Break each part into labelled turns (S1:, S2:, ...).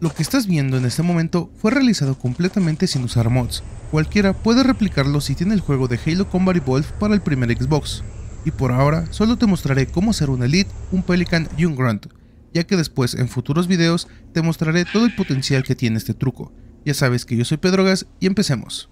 S1: Lo que estás viendo en este momento fue realizado completamente sin usar mods. Cualquiera puede replicarlo si tiene el juego de Halo Combat Evolved para el primer Xbox. Y por ahora solo te mostraré cómo hacer un Elite, un Pelican y un Grunt, ya que después en futuros videos te mostraré todo el potencial que tiene este truco. Ya sabes que yo soy Pedrogas y empecemos.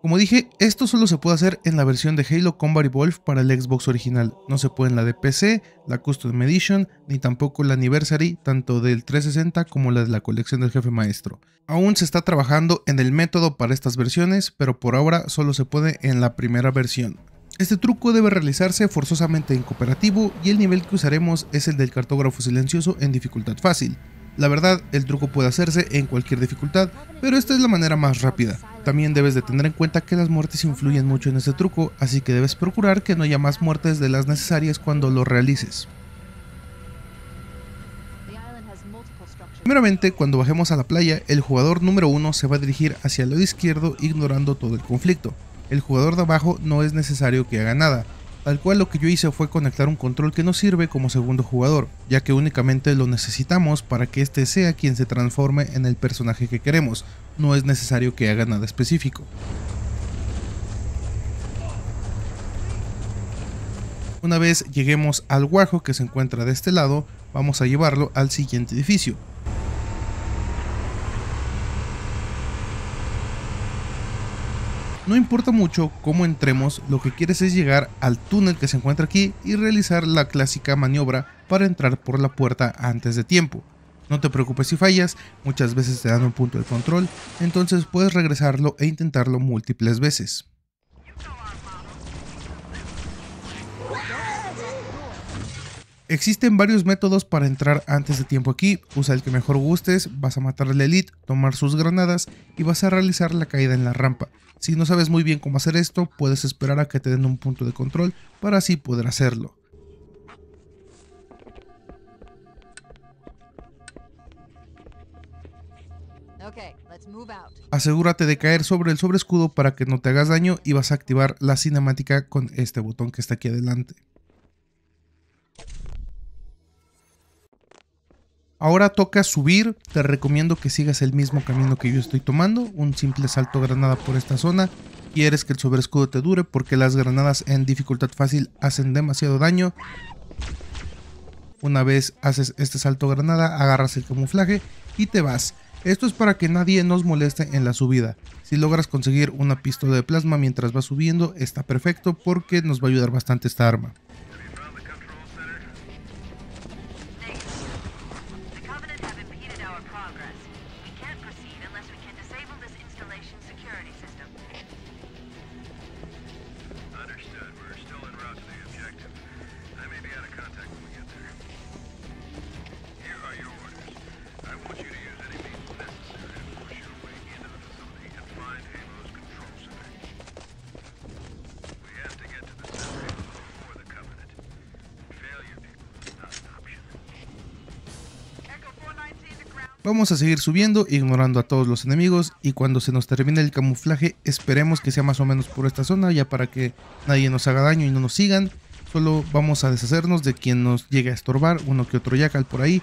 S1: Como dije, esto solo se puede hacer en la versión de Halo Combat Evolved para el Xbox original, no se puede en la de PC, la Custom Edition, ni tampoco la Anniversary, tanto del 360 como la de la colección del jefe maestro. Aún se está trabajando en el método para estas versiones, pero por ahora solo se puede en la primera versión. Este truco debe realizarse forzosamente en cooperativo y el nivel que usaremos es el del cartógrafo silencioso en dificultad fácil. La verdad, el truco puede hacerse en cualquier dificultad, pero esta es la manera más rápida. También debes de tener en cuenta que las muertes influyen mucho en este truco, así que debes procurar que no haya más muertes de las necesarias cuando lo realices. Primeramente, cuando bajemos a la playa, el jugador número 1 se va a dirigir hacia el lado izquierdo ignorando todo el conflicto. El jugador de abajo no es necesario que haga nada, al cual lo que yo hice fue conectar un control que nos sirve como segundo jugador, ya que únicamente lo necesitamos para que este sea quien se transforme en el personaje que queremos, no es necesario que haga nada específico. Una vez lleguemos al guajo que se encuentra de este lado, vamos a llevarlo al siguiente edificio, No importa mucho cómo entremos, lo que quieres es llegar al túnel que se encuentra aquí y realizar la clásica maniobra para entrar por la puerta antes de tiempo. No te preocupes si fallas, muchas veces te dan un punto de control, entonces puedes regresarlo e intentarlo múltiples veces. Existen varios métodos para entrar antes de tiempo aquí, usa el que mejor gustes, vas a matar al elite, tomar sus granadas y vas a realizar la caída en la rampa. Si no sabes muy bien cómo hacer esto, puedes esperar a que te den un punto de control para así poder hacerlo. Asegúrate de caer sobre el sobreescudo para que no te hagas daño y vas a activar la cinemática con este botón que está aquí adelante. Ahora toca subir, te recomiendo que sigas el mismo camino que yo estoy tomando, un simple salto granada por esta zona. Quieres que el sobrescudo te dure porque las granadas en dificultad fácil hacen demasiado daño. Una vez haces este salto granada, agarras el camuflaje y te vas. Esto es para que nadie nos moleste en la subida. Si logras conseguir una pistola de plasma mientras vas subiendo, está perfecto porque nos va a ayudar bastante esta arma. Vamos a seguir subiendo, ignorando a todos los enemigos y cuando se nos termine el camuflaje esperemos que sea más o menos por esta zona ya para que nadie nos haga daño y no nos sigan. Solo vamos a deshacernos de quien nos llegue a estorbar, uno que otro yacal por ahí.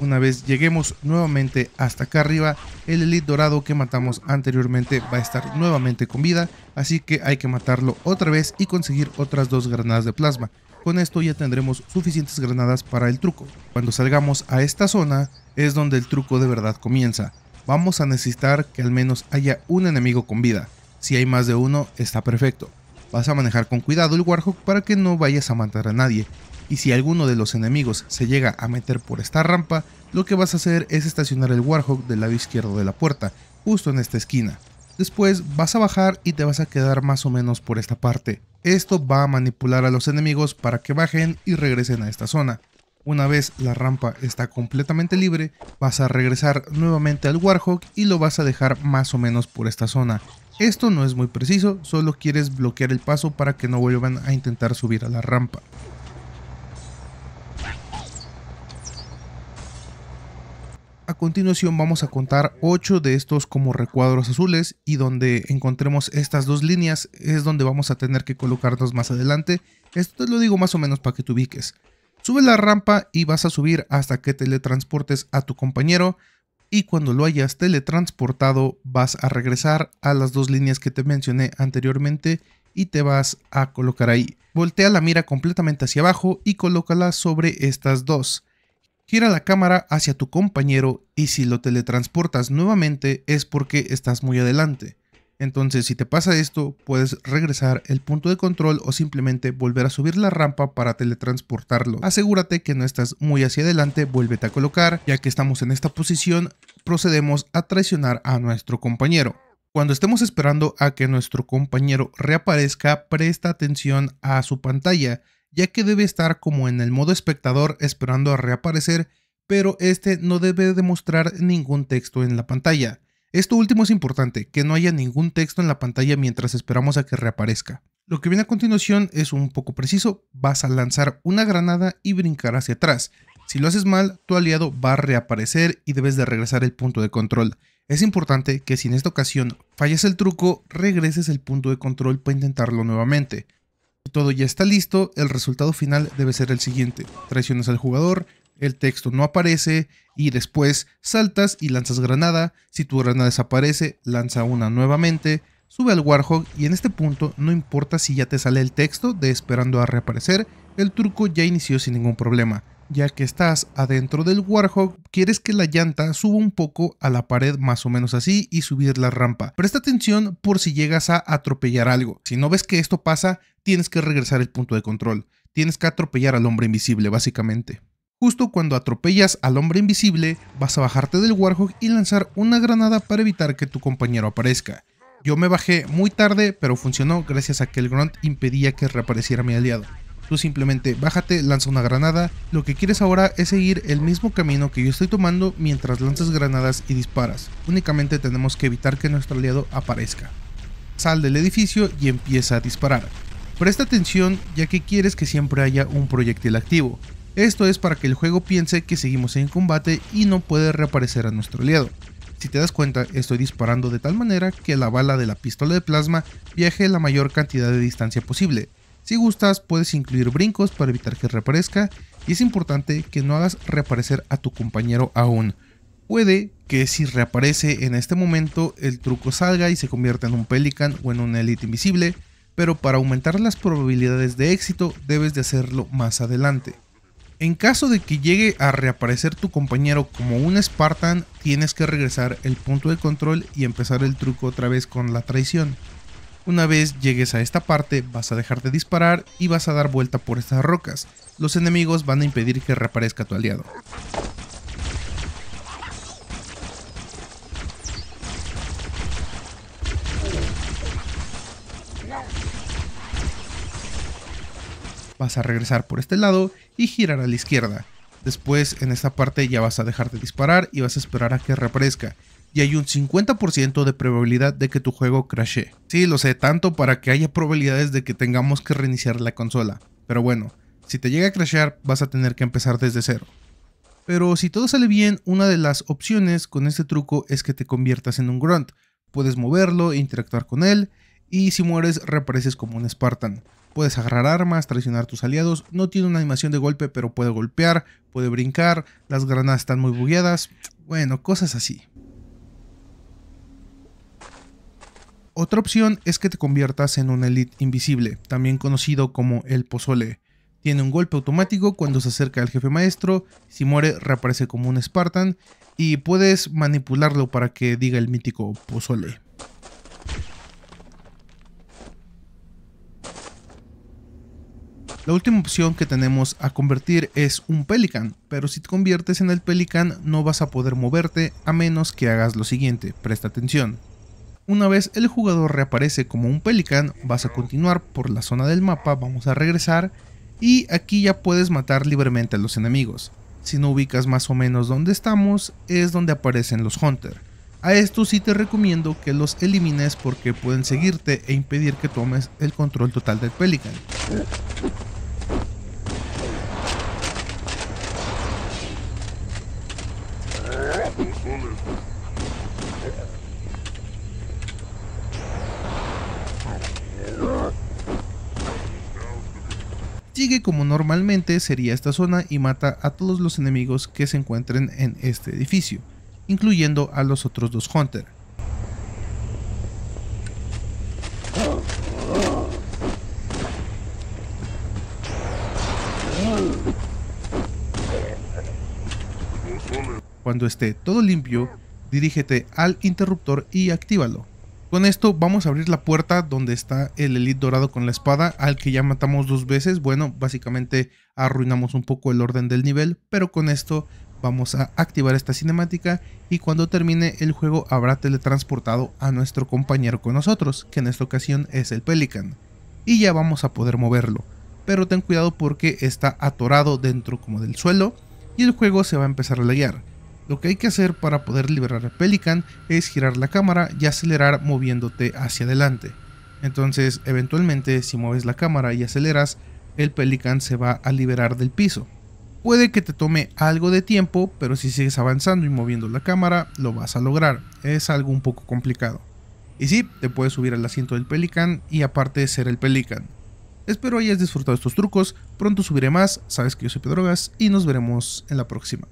S1: Una vez lleguemos nuevamente hasta acá arriba, el Elite Dorado que matamos anteriormente va a estar nuevamente con vida, así que hay que matarlo otra vez y conseguir otras dos granadas de plasma. Con esto ya tendremos suficientes granadas para el truco. Cuando salgamos a esta zona es donde el truco de verdad comienza. Vamos a necesitar que al menos haya un enemigo con vida. Si hay más de uno, está perfecto. Vas a manejar con cuidado el Warhawk para que no vayas a matar a nadie, y si alguno de los enemigos se llega a meter por esta rampa, lo que vas a hacer es estacionar el Warhawk del lado izquierdo de la puerta, justo en esta esquina. Después vas a bajar y te vas a quedar más o menos por esta parte. Esto va a manipular a los enemigos para que bajen y regresen a esta zona. Una vez la rampa está completamente libre, vas a regresar nuevamente al Warhawk y lo vas a dejar más o menos por esta zona. Esto no es muy preciso, solo quieres bloquear el paso para que no vuelvan a intentar subir a la rampa. a continuación vamos a contar 8 de estos como recuadros azules y donde encontremos estas dos líneas es donde vamos a tener que colocarnos más adelante. Esto te lo digo más o menos para que te ubiques. Sube la rampa y vas a subir hasta que teletransportes a tu compañero y cuando lo hayas teletransportado vas a regresar a las dos líneas que te mencioné anteriormente y te vas a colocar ahí. Voltea la mira completamente hacia abajo y colócala sobre estas dos. Gira la cámara hacia tu compañero y si lo teletransportas nuevamente es porque estás muy adelante. Entonces si te pasa esto, puedes regresar el punto de control o simplemente volver a subir la rampa para teletransportarlo. Asegúrate que no estás muy hacia adelante, vuélvete a colocar. Ya que estamos en esta posición, procedemos a traicionar a nuestro compañero. Cuando estemos esperando a que nuestro compañero reaparezca, presta atención a su pantalla ya que debe estar como en el modo espectador esperando a reaparecer, pero este no debe demostrar ningún texto en la pantalla. Esto último es importante, que no haya ningún texto en la pantalla mientras esperamos a que reaparezca. Lo que viene a continuación es un poco preciso, vas a lanzar una granada y brincar hacia atrás. Si lo haces mal, tu aliado va a reaparecer y debes de regresar el punto de control. Es importante que si en esta ocasión fallas el truco, regreses el punto de control para intentarlo nuevamente todo ya está listo, el resultado final debe ser el siguiente. Traiciones al jugador, el texto no aparece y después saltas y lanzas granada. Si tu granada desaparece, lanza una nuevamente. Sube al Warhog y en este punto no importa si ya te sale el texto de esperando a reaparecer, el truco ya inició sin ningún problema. Ya que estás adentro del Warhog, quieres que la llanta suba un poco a la pared más o menos así y subir la rampa. Presta atención por si llegas a atropellar algo. Si no ves que esto pasa, tienes que regresar el punto de control, tienes que atropellar al hombre invisible básicamente. Justo cuando atropellas al hombre invisible, vas a bajarte del Warhawk y lanzar una granada para evitar que tu compañero aparezca. Yo me bajé muy tarde, pero funcionó gracias a que el Grunt impedía que reapareciera mi aliado. Tú simplemente bájate, lanza una granada, lo que quieres ahora es seguir el mismo camino que yo estoy tomando mientras lanzas granadas y disparas, únicamente tenemos que evitar que nuestro aliado aparezca. Sal del edificio y empieza a disparar. Presta atención ya que quieres que siempre haya un proyectil activo. Esto es para que el juego piense que seguimos en combate y no puede reaparecer a nuestro aliado. Si te das cuenta, estoy disparando de tal manera que la bala de la pistola de plasma viaje la mayor cantidad de distancia posible. Si gustas, puedes incluir brincos para evitar que reaparezca y es importante que no hagas reaparecer a tu compañero aún. Puede que si reaparece en este momento, el truco salga y se convierta en un pelican o en un elite invisible, pero para aumentar las probabilidades de éxito debes de hacerlo más adelante. En caso de que llegue a reaparecer tu compañero como un Spartan, tienes que regresar el punto de control y empezar el truco otra vez con la traición. Una vez llegues a esta parte, vas a dejar de disparar y vas a dar vuelta por estas rocas. Los enemigos van a impedir que reaparezca tu aliado. vas a regresar por este lado y girar a la izquierda. Después en esta parte ya vas a dejar de disparar y vas a esperar a que reaparezca. Y hay un 50% de probabilidad de que tu juego crashe. Sí, lo sé, tanto para que haya probabilidades de que tengamos que reiniciar la consola. Pero bueno, si te llega a crashear vas a tener que empezar desde cero. Pero si todo sale bien, una de las opciones con este truco es que te conviertas en un grunt. Puedes moverlo, interactuar con él, y si mueres reapareces como un Spartan. Puedes agarrar armas, traicionar tus aliados. No tiene una animación de golpe, pero puede golpear, puede brincar. Las granadas están muy bugueadas. Bueno, cosas así. Otra opción es que te conviertas en un elite invisible, también conocido como el pozole. Tiene un golpe automático cuando se acerca al jefe maestro, si muere reaparece como un Spartan y puedes manipularlo para que diga el mítico pozole. La última opción que tenemos a convertir es un pelican, pero si te conviertes en el pelican no vas a poder moverte a menos que hagas lo siguiente, presta atención. Una vez el jugador reaparece como un pelican, vas a continuar por la zona del mapa, vamos a regresar y aquí ya puedes matar libremente a los enemigos. Si no ubicas más o menos dónde estamos, es donde aparecen los Hunter. A estos sí te recomiendo que los elimines porque pueden seguirte e impedir que tomes el control total del Pelican. Sigue como normalmente sería esta zona y mata a todos los enemigos que se encuentren en este edificio, incluyendo a los otros dos Hunter. Cuando esté todo limpio, dirígete al interruptor y actívalo. Con esto vamos a abrir la puerta donde está el elite dorado con la espada, al que ya matamos dos veces. Bueno, básicamente arruinamos un poco el orden del nivel, pero con esto vamos a activar esta cinemática y cuando termine el juego habrá teletransportado a nuestro compañero con nosotros, que en esta ocasión es el Pelican. Y ya vamos a poder moverlo, pero ten cuidado porque está atorado dentro como del suelo y el juego se va a empezar a laguear. Lo que hay que hacer para poder liberar el Pelican es girar la cámara y acelerar moviéndote hacia adelante. Entonces, eventualmente, si mueves la cámara y aceleras, el Pelican se va a liberar del piso. Puede que te tome algo de tiempo, pero si sigues avanzando y moviendo la cámara, lo vas a lograr. Es algo un poco complicado. Y sí, te puedes subir al asiento del Pelican y aparte ser el Pelican. Espero hayas disfrutado estos trucos, pronto subiré más, sabes que yo soy Pedrogas y nos veremos en la próxima.